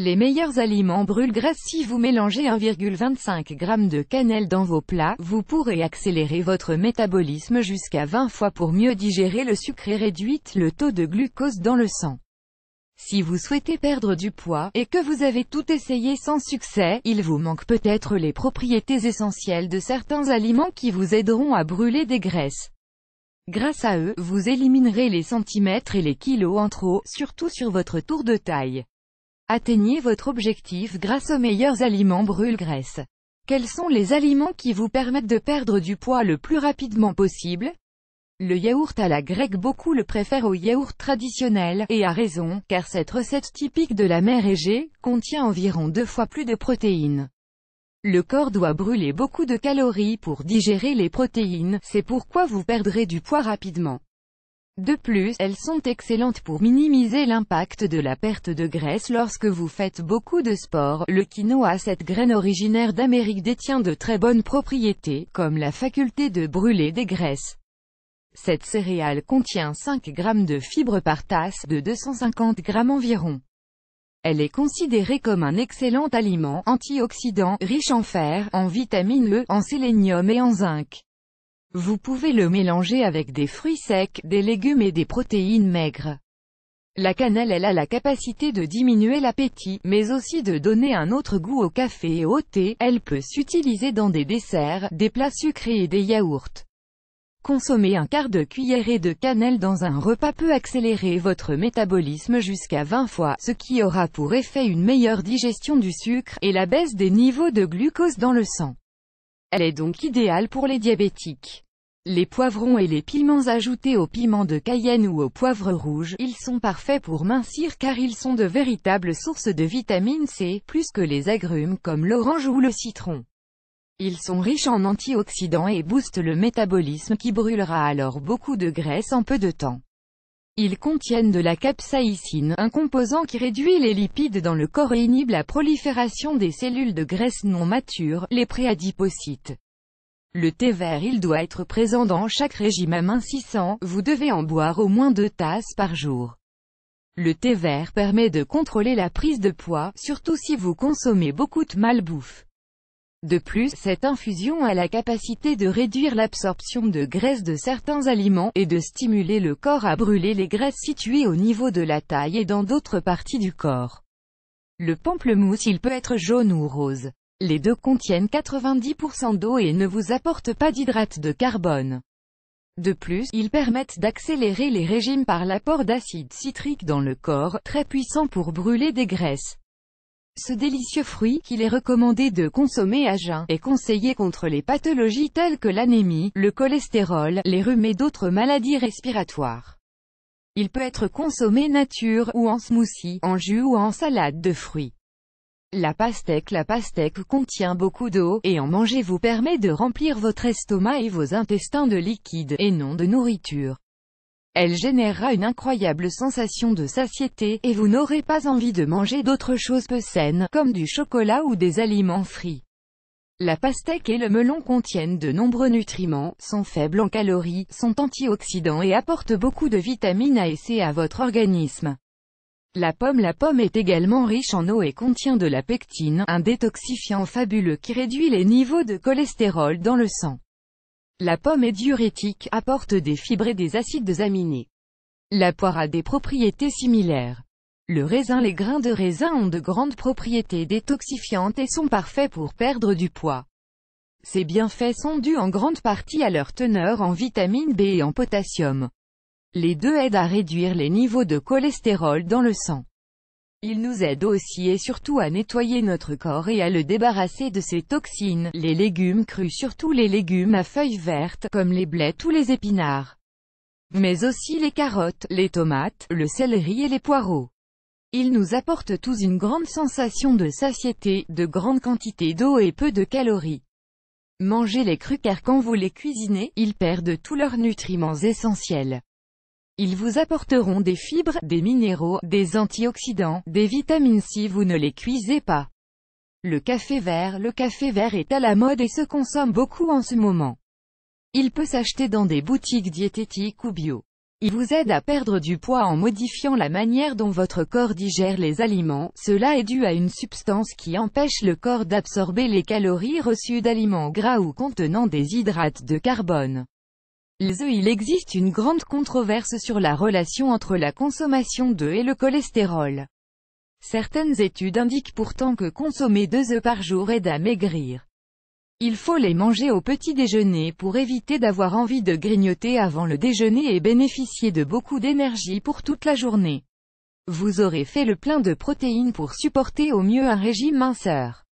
Les meilleurs aliments brûlent graisse si vous mélangez 1,25 g de cannelle dans vos plats, vous pourrez accélérer votre métabolisme jusqu'à 20 fois pour mieux digérer le sucre et réduire le taux de glucose dans le sang. Si vous souhaitez perdre du poids, et que vous avez tout essayé sans succès, il vous manque peut-être les propriétés essentielles de certains aliments qui vous aideront à brûler des graisses. Grâce à eux, vous éliminerez les centimètres et les kilos en trop, surtout sur votre tour de taille. Atteignez votre objectif grâce aux meilleurs aliments brûle-graisse. Quels sont les aliments qui vous permettent de perdre du poids le plus rapidement possible le yaourt à la grecque beaucoup le préfère au yaourt traditionnel, et a raison, car cette recette typique de la mer Égée, contient environ deux fois plus de protéines. Le corps doit brûler beaucoup de calories pour digérer les protéines, c'est pourquoi vous perdrez du poids rapidement. De plus, elles sont excellentes pour minimiser l'impact de la perte de graisse lorsque vous faites beaucoup de sport. Le quinoa cette graine originaire d'Amérique détient de très bonnes propriétés, comme la faculté de brûler des graisses. Cette céréale contient 5 g de fibres par tasse, de 250 g environ. Elle est considérée comme un excellent aliment antioxydant, riche en fer, en vitamine E, en sélénium et en zinc. Vous pouvez le mélanger avec des fruits secs, des légumes et des protéines maigres. La cannelle elle a la capacité de diminuer l'appétit, mais aussi de donner un autre goût au café et au thé, elle peut s'utiliser dans des desserts, des plats sucrés et des yaourts. Consommer un quart de cuillerée de cannelle dans un repas peut accélérer votre métabolisme jusqu'à 20 fois, ce qui aura pour effet une meilleure digestion du sucre, et la baisse des niveaux de glucose dans le sang. Elle est donc idéale pour les diabétiques. Les poivrons et les piments ajoutés au piment de Cayenne ou au poivre rouge, ils sont parfaits pour mincir car ils sont de véritables sources de vitamine C, plus que les agrumes comme l'orange ou le citron. Ils sont riches en antioxydants et boostent le métabolisme qui brûlera alors beaucoup de graisse en peu de temps. Ils contiennent de la capsaïcine, un composant qui réduit les lipides dans le corps et inhibe la prolifération des cellules de graisse non matures, les préadipocytes. Le thé vert il doit être présent dans chaque régime amincissant, vous devez en boire au moins deux tasses par jour. Le thé vert permet de contrôler la prise de poids, surtout si vous consommez beaucoup de malbouffe. De plus, cette infusion a la capacité de réduire l'absorption de graisse de certains aliments, et de stimuler le corps à brûler les graisses situées au niveau de la taille et dans d'autres parties du corps. Le pamplemousse il peut être jaune ou rose. Les deux contiennent 90% d'eau et ne vous apportent pas d'hydrate de carbone. De plus, ils permettent d'accélérer les régimes par l'apport d'acide citrique dans le corps, très puissant pour brûler des graisses. Ce délicieux fruit, qu'il est recommandé de consommer à jeun, est conseillé contre les pathologies telles que l'anémie, le cholestérol, les rhumes et d'autres maladies respiratoires. Il peut être consommé nature, ou en smoothie, en jus ou en salade de fruits. La pastèque La pastèque contient beaucoup d'eau, et en manger vous permet de remplir votre estomac et vos intestins de liquide, et non de nourriture. Elle générera une incroyable sensation de satiété, et vous n'aurez pas envie de manger d'autres choses peu saines, comme du chocolat ou des aliments frits. La pastèque et le melon contiennent de nombreux nutriments, sont faibles en calories, sont antioxydants et apportent beaucoup de vitamines A et C à votre organisme. La pomme La pomme est également riche en eau et contient de la pectine, un détoxifiant fabuleux qui réduit les niveaux de cholestérol dans le sang. La pomme est diurétique, apporte des fibres et des acides aminés. La poire a des propriétés similaires. Le raisin Les grains de raisin ont de grandes propriétés détoxifiantes et sont parfaits pour perdre du poids. Ces bienfaits sont dus en grande partie à leur teneur en vitamine B et en potassium. Les deux aident à réduire les niveaux de cholestérol dans le sang. Il nous aide aussi et surtout à nettoyer notre corps et à le débarrasser de ses toxines. Les légumes crus surtout les légumes à feuilles vertes, comme les blés ou les épinards. Mais aussi les carottes, les tomates, le céleri et les poireaux. Ils nous apportent tous une grande sensation de satiété, de grande quantité d'eau et peu de calories. Mangez les crus car quand vous les cuisinez, ils perdent tous leurs nutriments essentiels. Ils vous apporteront des fibres, des minéraux, des antioxydants, des vitamines si vous ne les cuisez pas. Le café vert Le café vert est à la mode et se consomme beaucoup en ce moment. Il peut s'acheter dans des boutiques diététiques ou bio. Il vous aide à perdre du poids en modifiant la manière dont votre corps digère les aliments, cela est dû à une substance qui empêche le corps d'absorber les calories reçues d'aliments gras ou contenant des hydrates de carbone. Il existe une grande controverse sur la relation entre la consommation d'œufs et le cholestérol. Certaines études indiquent pourtant que consommer deux œufs par jour aide à maigrir. Il faut les manger au petit déjeuner pour éviter d'avoir envie de grignoter avant le déjeuner et bénéficier de beaucoup d'énergie pour toute la journée. Vous aurez fait le plein de protéines pour supporter au mieux un régime minceur.